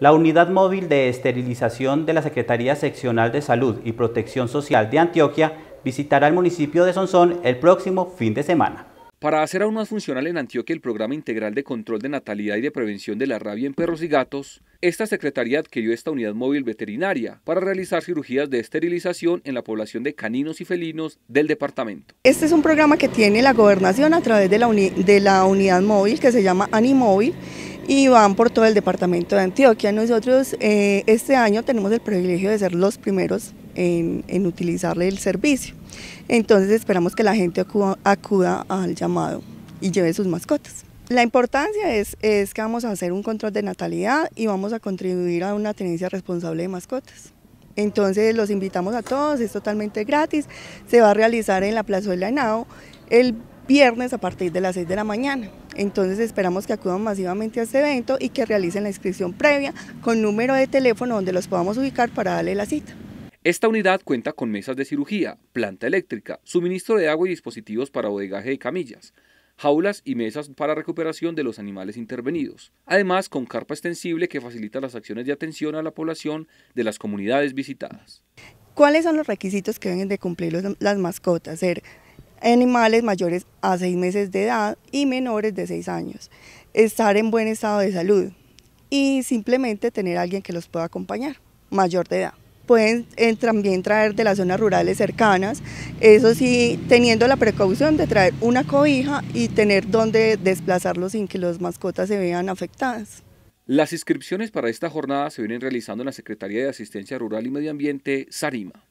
La unidad móvil de esterilización de la Secretaría Seccional de Salud y Protección Social de Antioquia visitará el municipio de Sonsón el próximo fin de semana. Para hacer aún más funcional en Antioquia el programa integral de control de natalidad y de prevención de la rabia en perros y gatos, esta secretaría adquirió esta unidad móvil veterinaria para realizar cirugías de esterilización en la población de caninos y felinos del departamento. Este es un programa que tiene la gobernación a través de la, de la unidad móvil que se llama Animóvil y van por todo el departamento de Antioquia. Nosotros eh, este año tenemos el privilegio de ser los primeros en, en utilizarle el servicio. Entonces esperamos que la gente acuda, al llamado y lleve sus mascotas. La importancia es, es, que vamos a hacer un control de natalidad y vamos a contribuir a una tenencia responsable de mascotas. Entonces los invitamos a todos, es totalmente gratis, se va a realizar en la plaza la Nao el viernes a partir de las 6 de la mañana. Entonces esperamos que acudan masivamente a este evento y que realicen la inscripción previa con número de teléfono donde los podamos ubicar para darle la cita. Esta unidad cuenta con mesas de cirugía, planta eléctrica, suministro de agua y dispositivos para bodegaje de camillas, jaulas y mesas para recuperación de los animales intervenidos, además con carpa extensible que facilita las acciones de atención a la población de las comunidades visitadas. ¿Cuáles son los requisitos que deben de cumplir las mascotas? Ser animales mayores a seis meses de edad y menores de seis años, estar en buen estado de salud y simplemente tener alguien que los pueda acompañar, mayor de edad. Pueden eh, también traer de las zonas rurales cercanas, eso sí, teniendo la precaución de traer una cobija y tener donde desplazarlos sin que las mascotas se vean afectadas. Las inscripciones para esta jornada se vienen realizando en la Secretaría de Asistencia Rural y Medio Ambiente, Sarima.